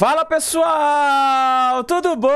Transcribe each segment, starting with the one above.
Fala pessoal, tudo bom?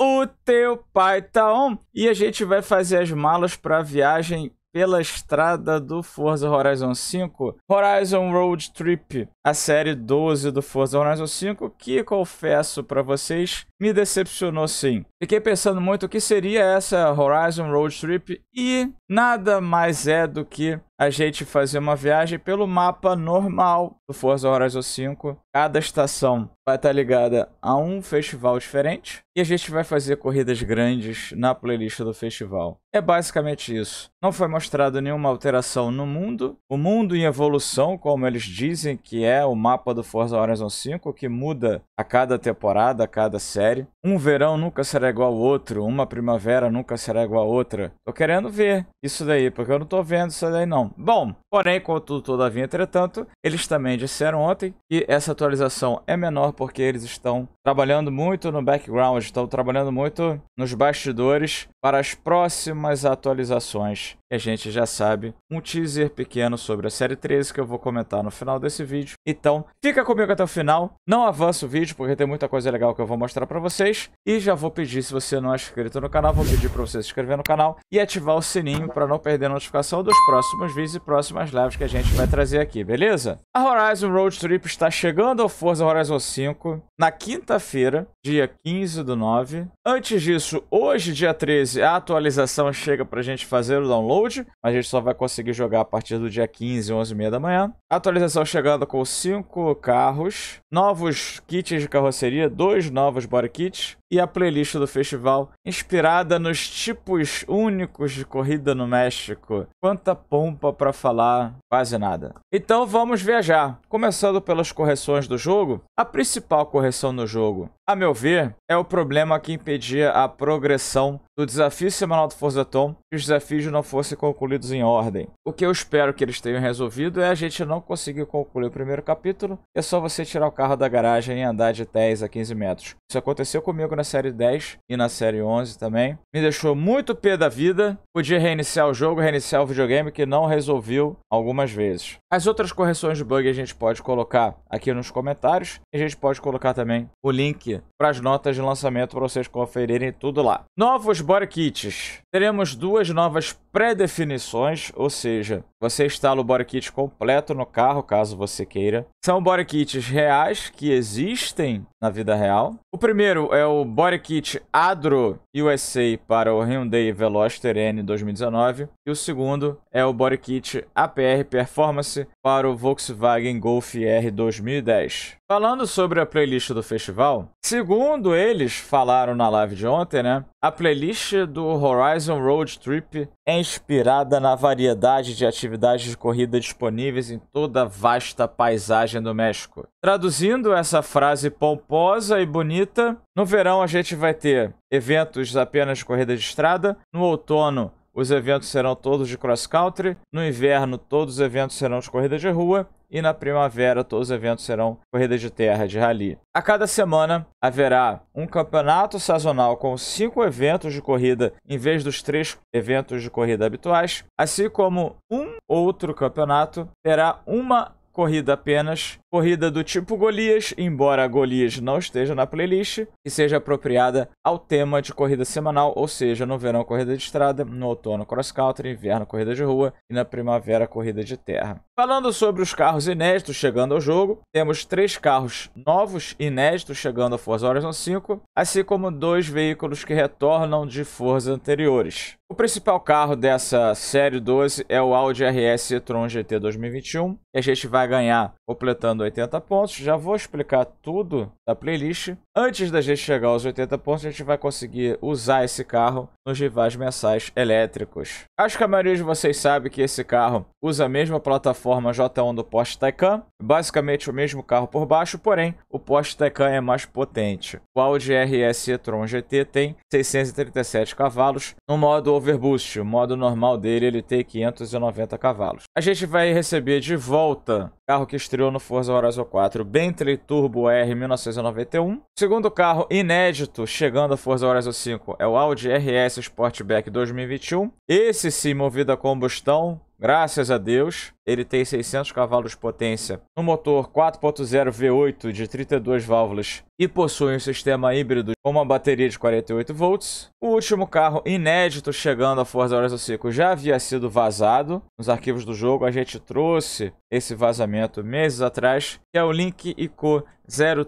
O teu pai tá on e a gente vai fazer as malas para viagem pela estrada do Forza Horizon 5, Horizon Road Trip, a série 12 do Forza Horizon 5, que confesso para vocês, me decepcionou sim. Fiquei pensando muito o que seria essa Horizon Road Trip e nada mais é do que a gente fazer uma viagem pelo mapa normal do Forza Horizon 5. Cada estação vai estar tá ligada a um festival diferente e a gente vai fazer corridas grandes na playlist do festival. É basicamente isso. Não foi mostrado nenhuma alteração no mundo. O mundo em evolução, como eles dizem que é o mapa do Forza Horizon 5, que muda a cada temporada, a cada série. Um verão nunca será igual ao outro, uma primavera nunca será igual a outra. Tô querendo ver isso daí, porque eu não tô vendo isso daí não. Bom, porém, contudo, todavia, entretanto, eles também disseram ontem que essa atualização é menor porque eles estão trabalhando muito no background, estão trabalhando muito nos bastidores para as próximas atualizações que a gente já sabe, um teaser pequeno sobre a série 13 que eu vou comentar no final desse vídeo. Então, fica comigo até o final, não avança o vídeo porque tem muita coisa legal que eu vou mostrar pra vocês. E já vou pedir, se você não é inscrito no canal, vou pedir pra você se inscrever no canal e ativar o sininho pra não perder a notificação dos próximos vídeos e próximas lives que a gente vai trazer aqui, beleza? A Horizon Road Trip está chegando ao Forza Horizon 5 na quinta-feira, dia 15 do 9. Antes disso, hoje, dia 13, a atualização chega pra gente fazer o download download, mas a gente só vai conseguir jogar a partir do dia 15, 11 e meia da manhã. Atualização chegando com 5 carros, novos kits de carroceria, dois novos body kits, e a playlist do festival, inspirada nos tipos únicos de corrida no México. Quanta pompa para falar, quase nada. Então vamos viajar, começando pelas correções do jogo. A principal correção no jogo, a meu ver, é o problema que impedia a progressão do desafio semanal do Forza Tom, que os desafios não fossem concluídos em ordem. O que eu espero que eles tenham resolvido é a gente não conseguir concluir o primeiro capítulo, é só você tirar o carro da garagem e andar de 10 a 15 metros. Isso aconteceu comigo na série 10 e na série 11 também. Me deixou muito pé da vida. Podia reiniciar o jogo, reiniciar o videogame, que não resolveu algumas vezes. As outras correções de bug a gente pode colocar aqui nos comentários. a gente pode colocar também o link para as notas de lançamento para vocês conferirem tudo lá. Novos body kits. Teremos duas novas pré-definições, ou seja, você instala o body kit completo no carro, caso você queira. São body kits reais que existem na vida real. O primeiro é o body kit Adro USA para o Hyundai Veloster N 2019 e o segundo é o body kit APR Performance para o Volkswagen Golf R 2010. Falando sobre a playlist do festival, segundo eles falaram na live de ontem, né? A playlist do Horizon Road Trip é inspirada na variedade de atividades de corrida disponíveis em toda a vasta paisagem do México. Traduzindo essa frase pomposa e bonita, no verão a gente vai ter eventos apenas de corrida de estrada, no outono os eventos serão todos de cross country. No inverno, todos os eventos serão de corrida de rua. E na primavera, todos os eventos serão corrida de terra, de rally. A cada semana haverá um campeonato sazonal com cinco eventos de corrida em vez dos três eventos de corrida habituais, assim como um outro campeonato terá uma corrida apenas, corrida do tipo Golias, embora Golias não esteja na playlist, e seja apropriada ao tema de corrida semanal, ou seja, no verão corrida de estrada, no outono cross country, inverno corrida de rua e na primavera corrida de terra. Falando sobre os carros inéditos chegando ao jogo, temos três carros novos inéditos chegando a Forza Horizon 5, assim como dois veículos que retornam de Forza anteriores. O principal carro dessa série 12 é o Audi RS e-tron GT 2021. E a gente vai ganhar completando 80 pontos. Já vou explicar tudo da playlist. Antes da gente chegar aos 80 pontos, a gente vai conseguir usar esse carro nos rivais mensais elétricos. Acho que a maioria de vocês sabe que esse carro usa a mesma plataforma J1 do Porsche Taycan, basicamente o mesmo carro por baixo, porém o Porsche Taycan é mais potente. O Audi RS e-tron GT tem 637 cavalos no modo overboost, o modo normal dele ele tem 590 cavalos. A gente vai receber de volta o carro que estreou no Forza Horizon 4 Bentley Turbo R 1991 segundo carro inédito chegando a Forza Horizon 5 é o Audi RS Sportback 2021. Esse sim movido a combustão, graças a Deus. Ele tem 600 cavalos de potência, no motor 4.0 V8 de 32 válvulas e possui um sistema híbrido com uma bateria de 48 volts. O último carro inédito chegando a Forza Horizon 5 já havia sido vazado nos arquivos do jogo. A gente trouxe esse vazamento meses atrás, que é o Link Ico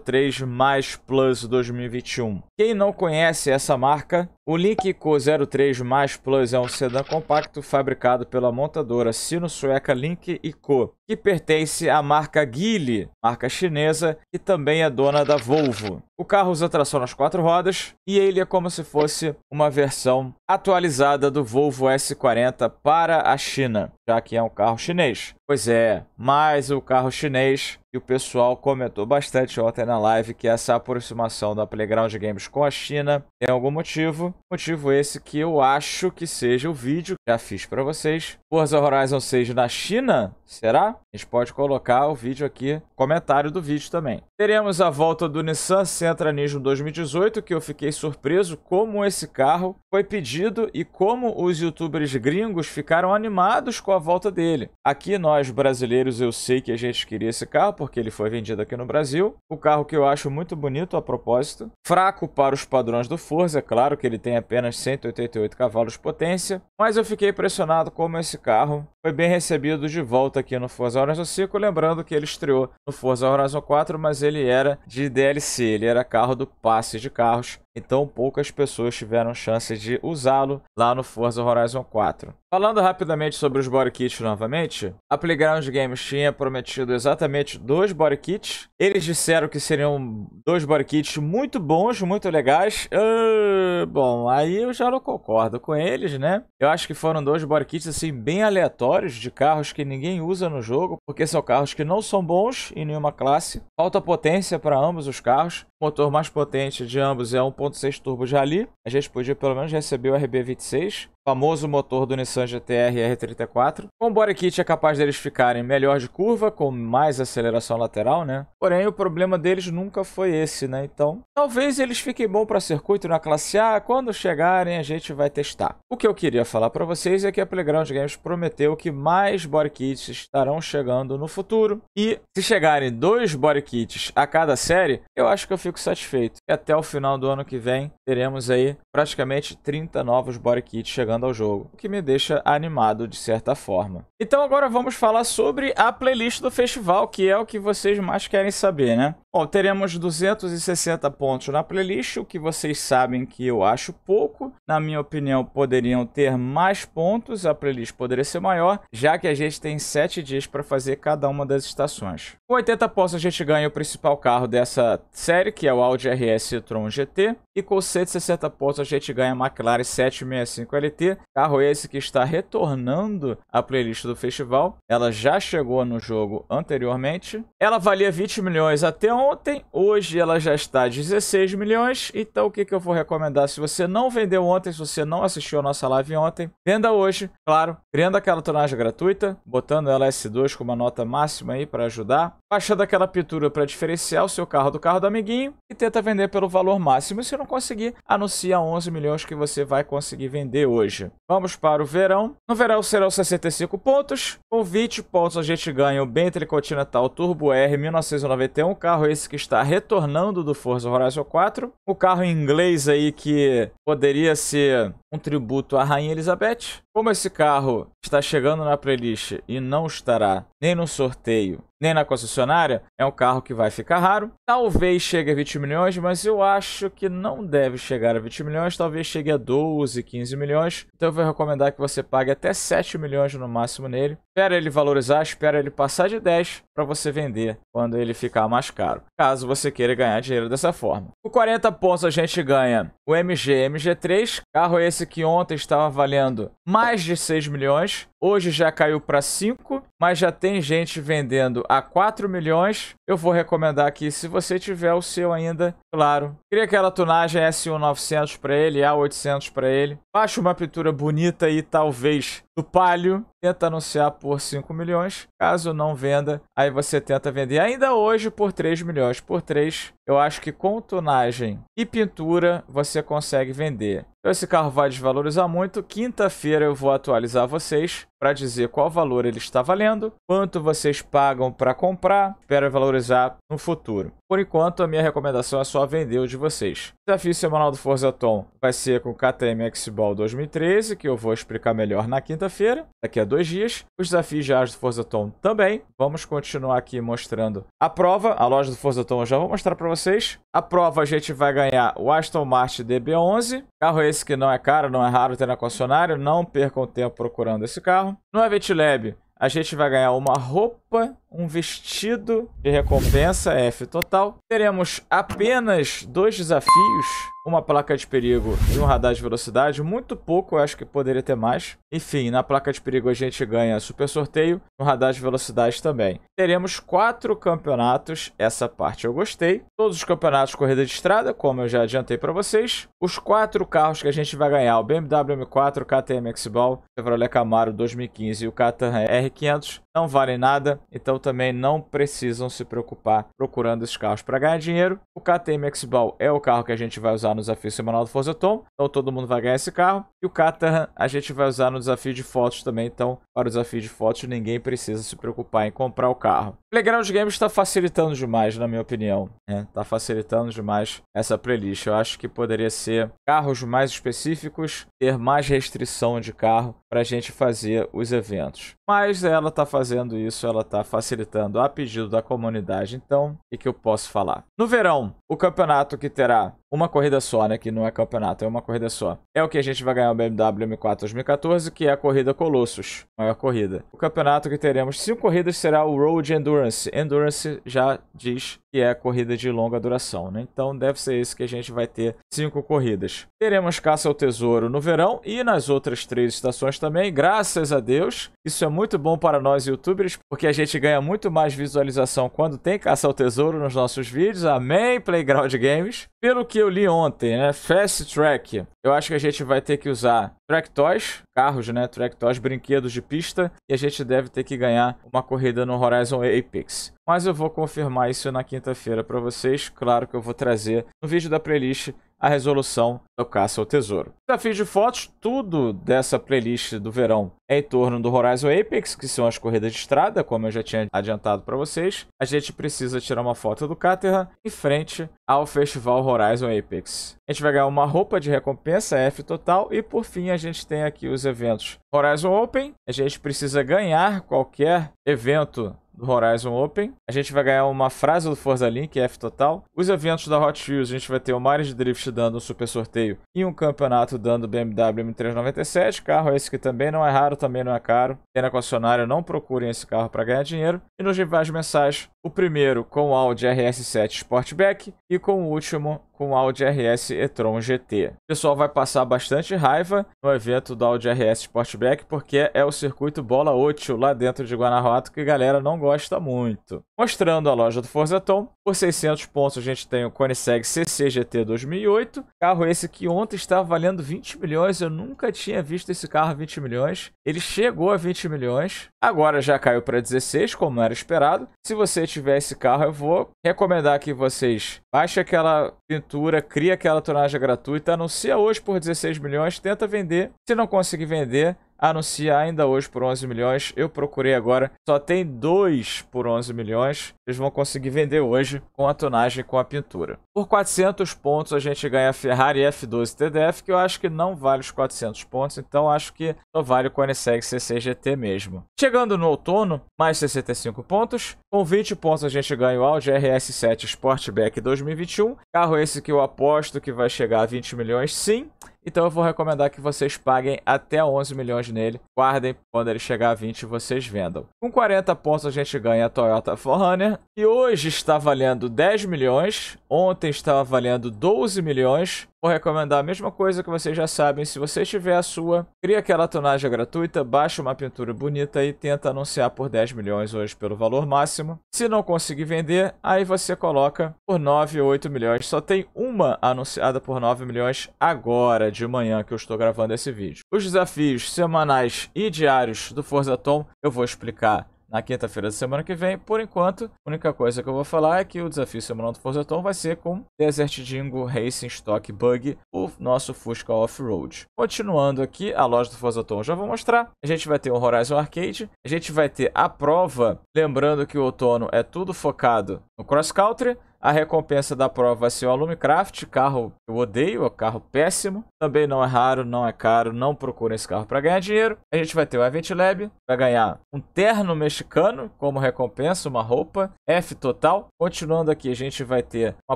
03 mais Plus 2021. Quem não conhece essa marca, o Link Ico 03 mais Plus é um sedã compacto fabricado pela montadora sino-sueca Link Ico, que pertence à marca Geely, marca chinesa, que também é dona da Volvo novo. O carro usa tração nas quatro rodas e ele é como se fosse uma versão atualizada do Volvo S40 para a China, já que é um carro chinês. Pois é, mais o carro chinês. E o pessoal comentou bastante ontem na live que essa aproximação da Playground Games com a China tem algum motivo. Motivo esse que eu acho que seja o vídeo que já fiz para vocês. Forza Horizon 6 na China? Será? A gente pode colocar o vídeo aqui, comentário do vídeo também. Teremos a volta do Nissan Sentra Nismo 2018, que eu fiquei surpreso como esse carro foi pedido e como os youtubers gringos ficaram animados com a volta dele. Aqui nós nós brasileiros eu sei que a gente queria esse carro porque ele foi vendido aqui no Brasil. O carro que eu acho muito bonito a propósito. Fraco para os padrões do Forza, é claro que ele tem apenas 188 cavalos de potência. Mas eu fiquei impressionado como esse carro foi bem recebido de volta aqui no Forza Horizon 5, lembrando que ele estreou no Forza Horizon 4, mas ele era de DLC, ele era carro do passe de carros, então poucas pessoas tiveram chance de usá-lo lá no Forza Horizon 4. Falando rapidamente sobre os body kits novamente, a Playground Games tinha prometido exatamente dois body kits. Eles disseram que seriam dois body kits muito bons, muito legais. Uh, bom, aí eu já não concordo com eles, né? Eu acho que foram dois body kits assim bem aleatórios acessórios de carros que ninguém usa no jogo, porque são carros que não são bons em nenhuma classe. Falta potência para ambos os carros. O motor mais potente de ambos é 1.6 turbo Jali. A gente podia pelo menos receber o RB26, famoso motor do Nissan GT-R R34. Com o body kit é capaz deles ficarem melhor de curva, com mais aceleração lateral, né? Porém, o problema deles nunca foi esse, né? Então, talvez eles fiquem bom para circuito na classe A, quando chegarem a gente vai testar. O que eu queria falar para vocês é que a Playground Games prometeu que mais body kits estarão chegando no futuro. E se chegarem dois body kits a cada série, eu acho que eu fico satisfeito. E até o final do ano que vem, teremos aí praticamente 30 novos body kits chegando ao jogo, o que me deixa animado de certa forma. Então agora vamos falar sobre a playlist do festival, que é o que vocês mais querem saber, né? Bom, teremos 260 pontos na playlist, o que vocês sabem que eu acho pouco. Na minha opinião, poderiam ter mais pontos, a playlist poderia ser maior, já que a gente tem 7 dias para fazer cada uma das estações. Com 80 pontos a gente ganha o principal carro dessa série, que é o Audi RS Tron GT. E com 160 pontos a gente ganha a McLaren 765 LT. Carro esse que está retornando à playlist do festival. Ela já chegou no jogo anteriormente. Ela valia 20 milhões até ontem. Hoje ela já está 16 milhões. Então o que, que eu vou recomendar? Se você não vendeu ontem, se você não assistiu a nossa live ontem, venda hoje, claro. Criando aquela tonagem gratuita, botando ela S2 com uma nota máxima aí para ajudar. Baixando aquela pintura para diferenciar o seu carro do carro do amiguinho e tenta vender pelo valor máximo. E se não conseguir, anuncia 11 milhões que você vai conseguir vender hoje. Vamos para o verão. No verão serão 65 pontos. Com 20 pontos a gente ganha o Bentley Continental Turbo R 1991, carro esse que está retornando do Forza Horizon 4. O carro em inglês aí que poderia ser um tributo à Rainha Elizabeth. Como esse carro está chegando na playlist e não estará nem no sorteio, nem na concessionária, é um carro que vai ficar raro. Talvez chegue a 20 milhões, mas eu acho que não deve chegar a 20 milhões. Talvez chegue a 12, 15 milhões. Então eu vou recomendar que você pague até 7 milhões no máximo nele. Espera ele valorizar, espera ele passar de 10 para você vender quando ele ficar mais caro. Caso você queira ganhar dinheiro dessa forma. Com 40 pontos a gente ganha o MG MG3. Carro esse que ontem estava valendo mais de 6 milhões. Hoje já caiu para 5, mas já tem gente vendendo a 4 milhões eu vou recomendar aqui, se você tiver o seu ainda, claro. Cria aquela tunagem S1900 para ele, A800 para ele. Acho uma pintura bonita e talvez do Palio. Tenta anunciar por 5 milhões. Caso não venda, aí você tenta vender ainda hoje por 3 milhões. Por 3, eu acho que com tonagem e pintura você consegue vender. Então esse carro vai desvalorizar muito. Quinta-feira eu vou atualizar vocês para dizer qual valor ele está valendo, quanto vocês pagam para comprar. Espero valorizar no futuro. Por enquanto, a minha recomendação é só vender o de vocês. O desafio semanal do Forza Tom vai ser com o KTM X-Ball 2013, que eu vou explicar melhor na quinta-feira, daqui a dois dias. Os desafios diários do Forza Tom também. Vamos continuar aqui mostrando a prova. A loja do Forza Tom eu já vou mostrar para vocês. A prova a gente vai ganhar o Aston Martin DB11. Carro esse que não é caro, não é raro ter na concessionária. Não percam tempo procurando esse carro. No Event Lab, a gente vai ganhar uma roupa um vestido de recompensa F total. Teremos apenas dois desafios, uma placa de perigo e um radar de velocidade, muito pouco, eu acho que poderia ter mais. Enfim, na placa de perigo a gente ganha super sorteio, no radar de velocidade também. Teremos quatro campeonatos, essa parte eu gostei. Todos os campeonatos corrida de estrada, como eu já adiantei para vocês. Os quatro carros que a gente vai ganhar, o BMW M4, o KTM X-Ball, Chevrolet Camaro 2015 e o Catan R500, não valem nada, então também não precisam se preocupar procurando esses carros para ganhar dinheiro. O KTM X-Ball é o carro que a gente vai usar no desafio semanal do Forza Tom, então todo mundo vai ganhar esse carro. E o Caterham a gente vai usar no desafio de fotos também, então para o desafio de fotos ninguém precisa se preocupar em comprar o carro. Playground Games está facilitando demais, na minha opinião. Está né? facilitando demais essa playlist. Eu acho que poderia ser carros mais específicos, ter mais restrição de carro para a gente fazer os eventos. Mas ela está fazendo isso, ela está facilitando a pedido da comunidade. Então, o que eu posso falar? No verão, o campeonato que terá uma corrida só, né? Que não é campeonato, é uma corrida só. É o que a gente vai ganhar o BMW M4 2014, que é a corrida Colossus, maior corrida. O campeonato que teremos cinco corridas será o Road Endurance Endurance. Endurance já diz que é a corrida de longa duração. Né? Então deve ser isso que a gente vai ter cinco corridas. Teremos caça ao tesouro no verão e nas outras três estações também, graças a Deus. Isso é muito bom para nós youtubers, porque a gente ganha muito mais visualização quando tem caça ao tesouro nos nossos vídeos. Amém, Playground Games. Pelo que eu li ontem, né? Fast Track. Eu acho que a gente vai ter que usar track toys, carros, né? Track toys, brinquedos de pista. E a gente deve ter que ganhar uma corrida no Horizon Apex mas eu vou confirmar isso na quinta-feira para vocês. Claro que eu vou trazer no vídeo da playlist a resolução do Caça ao Tesouro. Desafio de fotos, tudo dessa playlist do verão é em torno do Horizon Apex, que são as corridas de estrada, como eu já tinha adiantado para vocês. A gente precisa tirar uma foto do Caterham em frente ao Festival Horizon Apex. A gente vai ganhar uma roupa de recompensa F total e por fim a gente tem aqui os eventos Horizon Open. A gente precisa ganhar qualquer evento do Horizon Open. A gente vai ganhar uma frase do Forza Link, F total. Os eventos da Hot Wheels, a gente vai ter o Mario de Drift dando um super sorteio e um campeonato dando BMW M397. Carro esse que também não é raro, também não é caro. Tem na concessionária, não procurem esse carro para ganhar dinheiro. E nos rivais mensais, o primeiro com o Audi RS7 Sportback e com o último com o Audi RS e-tron GT. O pessoal vai passar bastante raiva no evento do Audi RS Sportback, porque é o circuito bola útil lá dentro de Guanajuato que a galera não gosta muito. Mostrando a loja do Tom por 600 pontos a gente tem o Koenigsegg CC GT 2008, carro esse que ontem estava valendo 20 milhões, eu nunca tinha visto esse carro 20 milhões, ele chegou a 20 milhões, agora já caiu para 16, como era esperado. Se você tiver esse carro, eu vou recomendar que vocês Baixa aquela pintura, cria aquela tonagem gratuita, anuncia hoje por 16 milhões, tenta vender. Se não conseguir vender, anunciar ainda hoje por 11 milhões. Eu procurei agora, só tem dois por 11 milhões. Eles vão conseguir vender hoje com a tonagem com a pintura. Por 400 pontos a gente ganha a Ferrari F12 TDF, que eu acho que não vale os 400 pontos, então acho que só vale o Koenigsegg CC GT mesmo. Chegando no outono, mais 65 pontos. Com 20 pontos a gente ganha o Audi RS7 Sportback 2021. Carro esse que eu aposto que vai chegar a 20 milhões, sim. Então eu vou recomendar que vocês paguem até 11 milhões nele. Guardem, quando ele chegar a 20 vocês vendam. Com 40 pontos a gente ganha a Toyota Forrunner. e hoje está valendo 10 milhões, ontem estava valendo 12 milhões Vou recomendar a mesma coisa que vocês já sabem. Se você tiver a sua, cria aquela tonagem gratuita, baixa uma pintura bonita e tenta anunciar por 10 milhões hoje pelo valor máximo. Se não conseguir vender, aí você coloca por 9 ou 8 milhões. Só tem uma anunciada por 9 milhões agora de manhã que eu estou gravando esse vídeo. Os desafios semanais e diários do Forza Tom eu vou explicar na quinta-feira da semana que vem. Por enquanto, a única coisa que eu vou falar é que o desafio semanal do Forza Tom vai ser com Desert Dingo Racing Stock Bug, o nosso Fusca Off-Road. Continuando aqui, a loja do Forza Tom já vou mostrar. A gente vai ter o Horizon Arcade, a gente vai ter a prova, lembrando que o outono é tudo focado no cross-country, a recompensa da prova vai ser o Alumicraft, carro eu odeio, é carro péssimo. Também não é raro, não é caro, não procura esse carro para ganhar dinheiro. A gente vai ter o Event Lab, vai ganhar um terno mexicano como recompensa, uma roupa, F total. Continuando aqui, a gente vai ter uma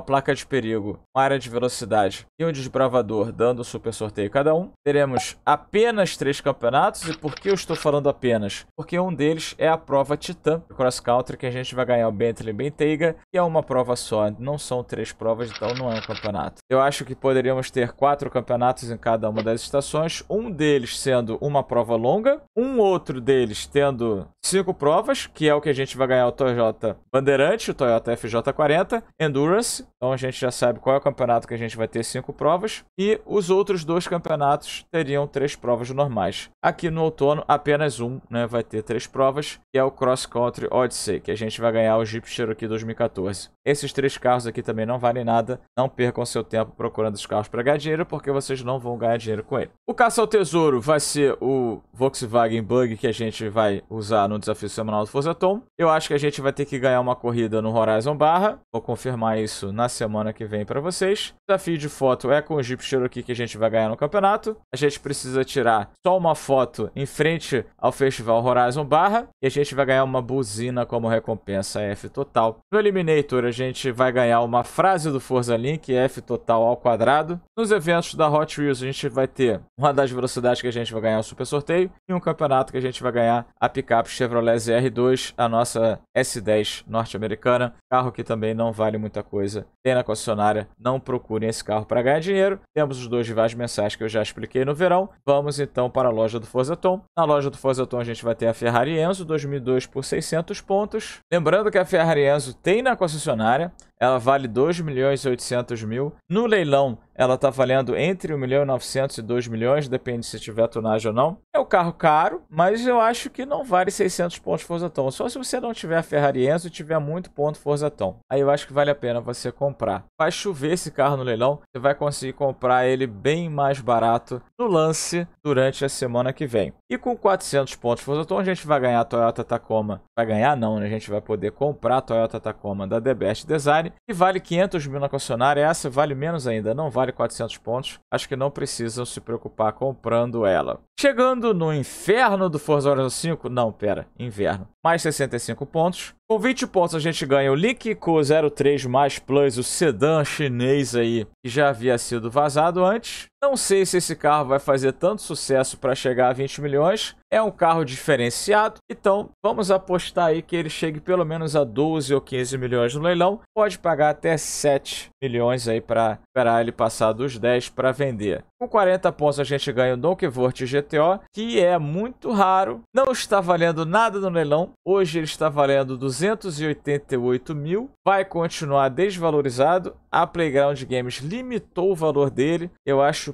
placa de perigo, uma área de velocidade e um desbravador dando super sorteio cada um. Teremos apenas três campeonatos. E por que eu estou falando apenas? Porque um deles é a prova Titã Cross Country, que a gente vai ganhar o Bentley Benteiga, que é uma prova só só, não são três provas, então não é um campeonato. Eu acho que poderíamos ter quatro campeonatos em cada uma das estações, um deles sendo uma prova longa, um outro deles tendo cinco provas, que é o que a gente vai ganhar o Toyota Bandeirante, o Toyota FJ40, Endurance, então a gente já sabe qual é o campeonato que a gente vai ter cinco provas, e os outros dois campeonatos teriam três provas normais. Aqui no outono, apenas um né, vai ter três provas, que é o Cross Country Odyssey, que a gente vai ganhar o Jeep Cherokee 2014. Esses três três carros aqui também não valem nada. Não percam seu tempo procurando os carros para ganhar dinheiro, porque vocês não vão ganhar dinheiro com ele. O caça ao tesouro vai ser o Volkswagen Bug que a gente vai usar no desafio semanal do Forzaton. Eu acho que a gente vai ter que ganhar uma corrida no Horizon Barra. Vou confirmar isso na semana que vem para vocês. O desafio de foto é com o Jeep Cherokee que a gente vai ganhar no campeonato. A gente precisa tirar só uma foto em frente ao Festival Horizon Barra e a gente vai ganhar uma buzina como recompensa F total. No Eliminator a gente vai ganhar uma frase do Forza Link, F total ao quadrado. Nos eventos da Hot Wheels, a gente vai ter uma das velocidades que a gente vai ganhar o super sorteio e um campeonato que a gente vai ganhar a picape Chevrolet ZR2, a nossa S10 norte-americana. Carro que também não vale muita coisa. Tem na concessionária, não procurem esse carro para ganhar dinheiro. Temos os dois rivais mensais que eu já expliquei no verão. Vamos então para a loja do Forza Tom. Na loja do Forza Tom a gente vai ter a Ferrari Enzo 2002 por 600 pontos. Lembrando que a Ferrari Enzo tem na concessionária, ela vale 2 milhões e 800 mil. No leilão, ela está valendo entre 1 milhão e 900 e 2 milhões, depende se tiver tonagem ou não. É um carro caro, mas eu acho que não vale 600 pontos Forza Tom. Só se você não tiver a Ferrari Enzo e tiver muito ponto Forza Aí eu acho que vale a pena você comprar. Vai chover esse carro no leilão, você vai conseguir comprar ele bem mais barato no lance durante a semana que vem. E com 400 pontos Forza Tom, a gente vai ganhar a Toyota Tacoma. Vai ganhar não, né? A gente vai poder comprar a Toyota Tacoma da The Best Design, que vale 500 mil na concessionária. Essa vale menos ainda, não vale 400 pontos. Acho que não precisam se preocupar comprando ela. Chegando no inferno do Forza Horizon 5, não, pera, inverno mais 65 pontos. Com 20 pontos a gente ganha o Linkiko 03 mais Plus, o sedã chinês aí, que já havia sido vazado antes. Não sei se esse carro vai fazer tanto sucesso para chegar a 20 milhões. É um carro diferenciado, então vamos apostar aí que ele chegue pelo menos a 12 ou 15 milhões no leilão. Pode pagar até 7 milhões aí para esperar ele passar dos 10 para vender. Com 40 pontos a gente ganha o Don Quixote GTO, que é muito raro, não está valendo nada no leilão. Hoje ele está valendo 288 mil, vai continuar desvalorizado. A Playground Games limitou o valor dele. Eu acho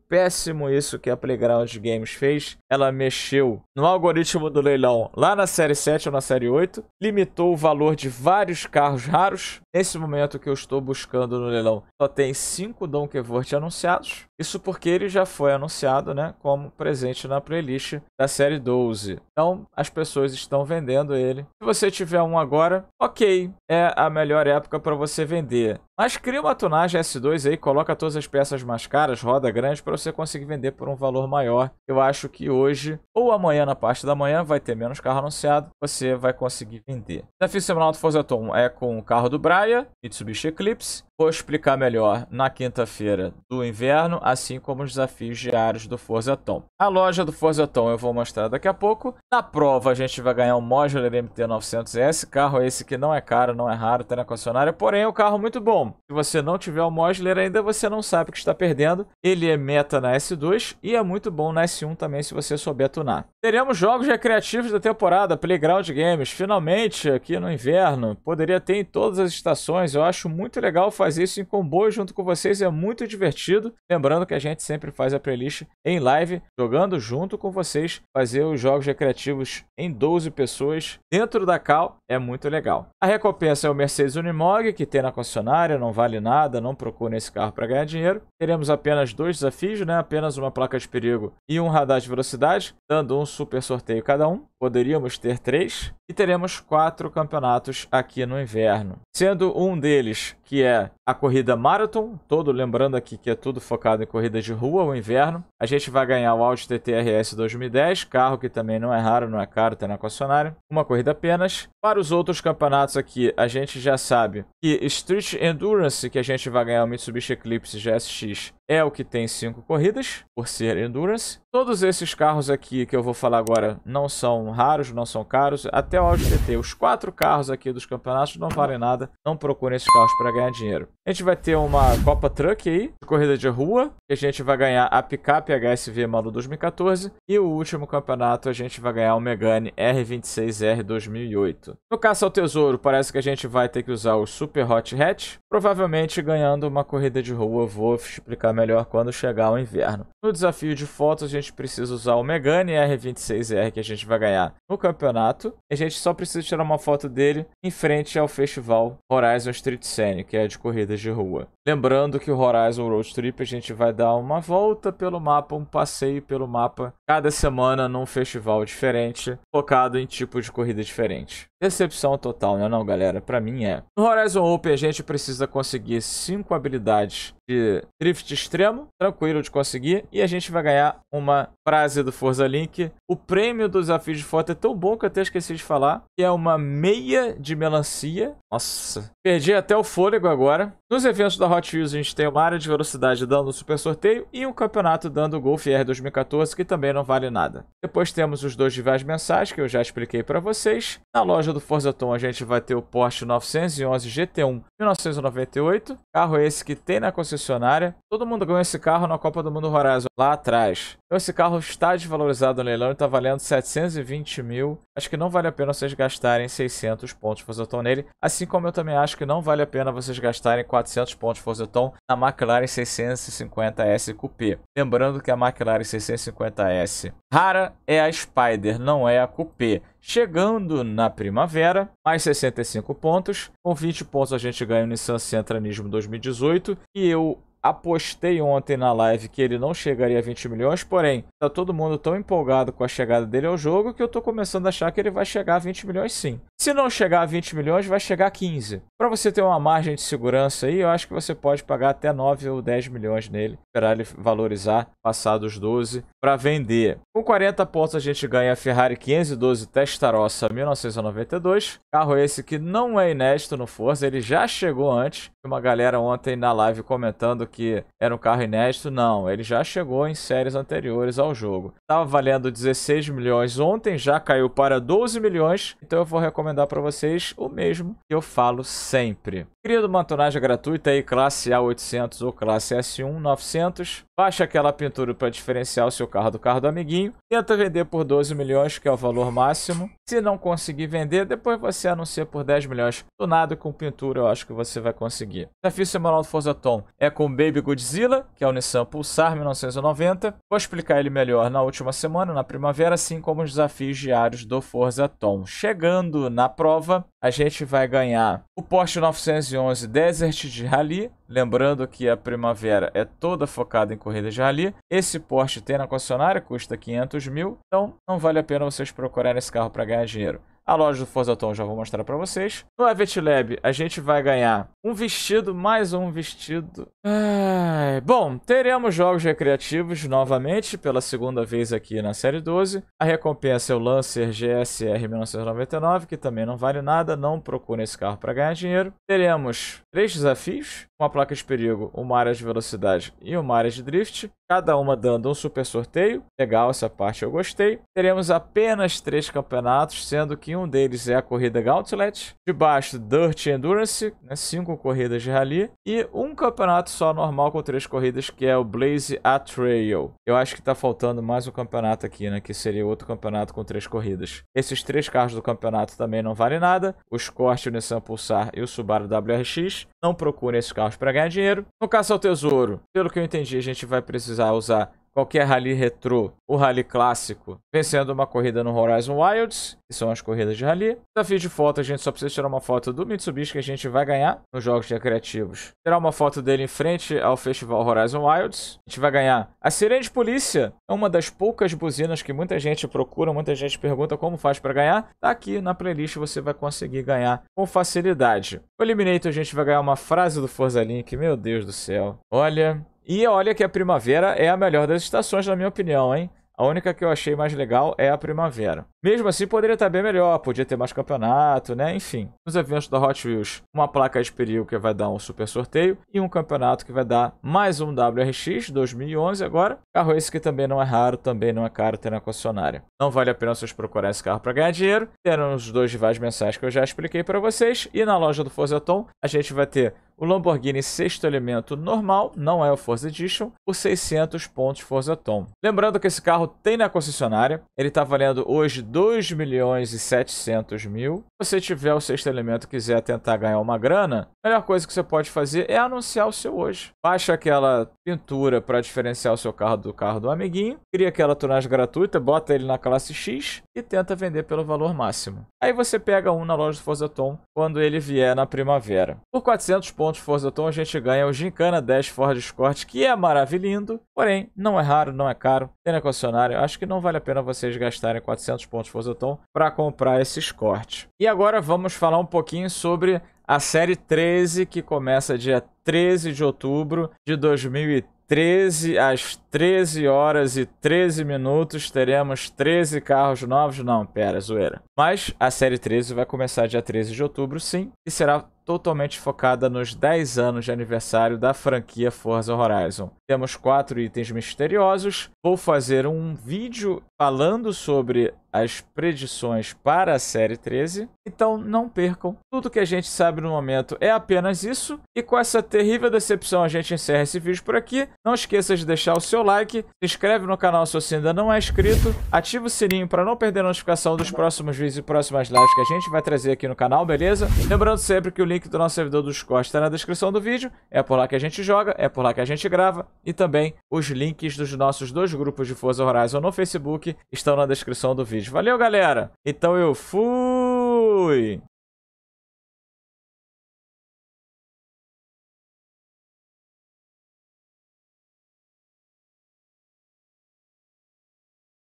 péssimo isso que a Playground Games fez. Ela mexeu no algoritmo do leilão lá na série 7 ou na série 8, limitou o valor de vários carros raros. Nesse momento que eu estou buscando no leilão, só tem 5 Don Quixote anunciados. Isso porque ele já foi anunciado né, como presente na playlist da série 12. Então, as pessoas estão vendendo ele. Se você tiver um agora, ok, é a melhor época para você vender. Mas cria uma tonagem S2 aí, coloca todas as peças mais caras, roda grande para você conseguir vender por um valor maior. Eu acho que hoje ou amanhã, na parte da manhã, vai ter menos carro anunciado, você vai conseguir vender. desafio semanal do Forza Tom é com o carro do Braia, Mitsubishi Eclipse, Vou explicar melhor na quinta-feira do inverno, assim como os desafios diários do Forza Tom. A loja do Forza Tom eu vou mostrar daqui a pouco. Na prova a gente vai ganhar um Modular MT-900S, carro esse que não é caro, não é raro, tá na concessionária, porém é um carro muito bom. Se você não tiver o um Modular ainda, você não sabe que está perdendo. Ele é meta na S2 e é muito bom na S1 também, se você souber tunar. Teremos jogos recreativos da temporada, Playground Games, finalmente aqui no inverno. Poderia ter em todas as estações, eu acho muito legal fazer fazer isso em comboio junto com vocês é muito divertido. Lembrando que a gente sempre faz a playlist em live, jogando junto com vocês, fazer os jogos recreativos em 12 pessoas dentro da Cal é muito legal. A recompensa é o Mercedes Unimog, que tem na concessionária, não vale nada, não procure esse carro para ganhar dinheiro. Teremos apenas dois desafios, né? apenas uma placa de perigo e um radar de velocidade, dando um super sorteio cada um. Poderíamos ter três. E teremos quatro campeonatos aqui no inverno, sendo um deles que é a corrida Marathon, todo lembrando aqui que é tudo focado em corrida de rua, o inverno. A gente vai ganhar o Audi TTRS 2010, carro que também não é raro, não é caro, tem na concessionária. Uma corrida apenas. Para os outros campeonatos aqui, a gente já sabe que Street Endurance, que a gente vai ganhar o Mitsubishi Eclipse GSX, é o que tem cinco corridas, por ser Endurance. Todos esses carros aqui que eu vou falar agora não são raros, não são caros. Até o Audi TT, os quatro carros aqui dos campeonatos não valem nada. Não procurem esses carros para ganhar dinheiro. A gente vai ter uma Copa Truck aí, corrida de rua, e a gente vai ganhar a Picap HSV Mano 2014. E o último campeonato a gente vai ganhar o Megane R26R 2008. No caça ao tesouro, parece que a gente vai ter que usar o Super Hot Hatch, provavelmente ganhando uma corrida de rua. Vou explicar melhor quando chegar o inverno. No desafio de fotos, a gente precisa usar o Megane R26R que a gente vai ganhar no campeonato. A gente só precisa tirar uma foto dele em frente ao festival Horizon Street Scene, que é de corrida corridas de rua. Lembrando que o Horizon Road Trip a gente vai dar uma volta pelo mapa, um passeio pelo mapa, cada semana num festival diferente, focado em tipo de corrida diferente. Decepção total, né não, galera? Pra mim é. No Horizon Open a gente precisa conseguir 5 habilidades de drift extremo, tranquilo de conseguir. E a gente vai ganhar uma frase do Forza Link. O prêmio do desafio de foto é tão bom que eu até esqueci de falar, que é uma meia de melancia. Nossa, perdi até o fôlego agora. Nos eventos da Hot Wheels a gente tem uma área de velocidade dando super sorteio e um campeonato dando o Golf R 2014, que também não vale nada. Depois temos os dois rivais mensais, que eu já expliquei para vocês. Na loja do Forza Tom a gente vai ter o Porsche 911 GT1 1998, carro esse que tem na concessão concessionária. Todo mundo ganhou esse carro na Copa do Mundo Horizon lá atrás. Então esse carro está desvalorizado no leilão e está valendo 720 mil. Acho que não vale a pena vocês gastarem 600 pontos Forzeton nele. Assim como eu também acho que não vale a pena vocês gastarem 400 pontos Forzeton na McLaren 650S Coupé. Lembrando que a McLaren 650S rara é a Spider, não é a Coupé. Chegando na primavera, mais 65 pontos. Com 20 pontos a gente ganha o Nissan Sentra Nismo 2018. E eu Apostei ontem na live que ele não chegaria a 20 milhões, porém, tá todo mundo tão empolgado com a chegada dele ao jogo que eu tô começando a achar que ele vai chegar a 20 milhões sim. Se não chegar a 20 milhões, vai chegar a 15. Para você ter uma margem de segurança aí, eu acho que você pode pagar até 9 ou 10 milhões nele, esperar ele valorizar, passar dos 12 para vender. Com 40 pontos a gente ganha a Ferrari 512 Testarossa 1992, carro esse que não é inédito no Forza, ele já chegou antes. Uma galera ontem na live comentando que era um carro inédito, não, ele já chegou em séries anteriores ao jogo. Tava valendo 16 milhões ontem, já caiu para 12 milhões, então eu vou recomendar para vocês o mesmo que eu falo sempre sempre. Cria uma tonagem gratuita aí, classe A800 ou classe S1 900. Baixa aquela pintura para diferenciar o seu carro do carro do amiguinho. Tenta vender por 12 milhões, que é o valor máximo. Se não conseguir vender, depois você anuncia por 10 milhões. Do nada, com pintura, eu acho que você vai conseguir. desafio semanal do Forza Tom é com Baby Godzilla, que é o Nissan Pulsar 1990. Vou explicar ele melhor na última semana, na primavera, assim como os desafios diários do Forza Tom. Chegando na prova, a gente vai ganhar o Porsche 911 Desert de Rally, lembrando que a primavera é toda focada em corridas de rally. Esse Porsche tem na concessionária, custa 500 mil, então não vale a pena vocês procurarem esse carro para ganhar dinheiro a loja do Forza Tom já vou mostrar pra vocês. No Evet Lab a gente vai ganhar um vestido, mais um vestido. Ai, bom, teremos jogos recreativos novamente pela segunda vez aqui na série 12. A recompensa é o Lancer GSR 1999, que também não vale nada, não procure esse carro para ganhar dinheiro. Teremos três desafios, uma placa de perigo, uma área de velocidade e uma área de drift, cada uma dando um super sorteio. Legal, essa parte eu gostei. Teremos apenas três campeonatos, sendo que um deles é a corrida Gauntlet, debaixo Dirt Endurance, né, cinco corridas de rally, e um campeonato só normal com três corridas, que é o Blaze a Trail. Eu acho que está faltando mais um campeonato aqui, né, que seria outro campeonato com três corridas. Esses três carros do campeonato também não valem nada, o Scorch, o Nissan Pulsar e o Subaru WRX. Não procurem esses carros para ganhar dinheiro. No caso ao é tesouro, pelo que eu entendi, a gente vai precisar usar qualquer rally retrô o rally clássico, vencendo uma corrida no Horizon Wilds, que são as corridas de rally. Desafio de foto, a gente só precisa tirar uma foto do Mitsubishi que a gente vai ganhar nos jogos recreativos. Tirar uma foto dele em frente ao Festival Horizon Wilds. A gente vai ganhar a sirene de polícia. É uma das poucas buzinas que muita gente procura, muita gente pergunta como faz para ganhar. Tá aqui na playlist você vai conseguir ganhar com facilidade. O Eliminator a gente vai ganhar uma frase do Forza Link, meu Deus do céu. Olha, e olha que a primavera é a melhor das estações, na minha opinião, hein? A única que eu achei mais legal é a primavera. Mesmo assim, poderia estar bem melhor, podia ter mais campeonato, né? Enfim, nos eventos da Hot Wheels, uma placa de perigo que vai dar um super sorteio e um campeonato que vai dar mais um WRX 2011 agora. Carro esse que também não é raro, também não é caro ter na concessionária. Não vale a pena vocês procurarem esse carro para ganhar dinheiro. Terão os dois rivais mensais que eu já expliquei para vocês. E na loja do Tom a gente vai ter o Lamborghini sexto elemento normal, não é o Forza Edition, por 600 pontos Forza Tom. Lembrando que esse carro tem na concessionária, ele está valendo hoje 2 milhões e 700 mil. Se você tiver o sexto elemento e quiser tentar ganhar uma grana, a melhor coisa que você pode fazer é anunciar o seu hoje. Baixa aquela pintura para diferenciar o seu carro do carro do amiguinho, cria aquela tunagem gratuita, bota ele na classe X e tenta vender pelo valor máximo. Aí você pega um na loja do Forza Tom quando ele vier na primavera. Por 400 pontos Forza Tom a gente ganha o Gincana 10 Ford Escort, que é maravilhindo, porém não é raro, não é caro, tem na concessionária. Acho que não vale a pena vocês gastarem 400 pontos pontos de para comprar esses cortes. E agora vamos falar um pouquinho sobre a série 13, que começa dia 13 de outubro de 2013, às 13 horas e 13 minutos, teremos 13 carros novos. Não, pera, zoeira. Mas a série 13 vai começar dia 13 de outubro, sim, e será totalmente focada nos 10 anos de aniversário da franquia Forza Horizon. Temos quatro itens misteriosos. Vou fazer um vídeo falando sobre as predições para a série 13. Então não percam. Tudo que a gente sabe no momento é apenas isso. E com essa terrível decepção a gente encerra esse vídeo por aqui. Não esqueça de deixar o seu like, se inscreve no canal se você ainda não é inscrito, ativa o sininho para não perder a notificação dos próximos vídeos e próximas lives que a gente vai trazer aqui no canal, beleza? Lembrando sempre que o link link do nosso servidor dos Discord está na descrição do vídeo. É por lá que a gente joga, é por lá que a gente grava. E também os links dos nossos dois grupos de Forza Horizon no Facebook estão na descrição do vídeo. Valeu, galera! Então eu fui!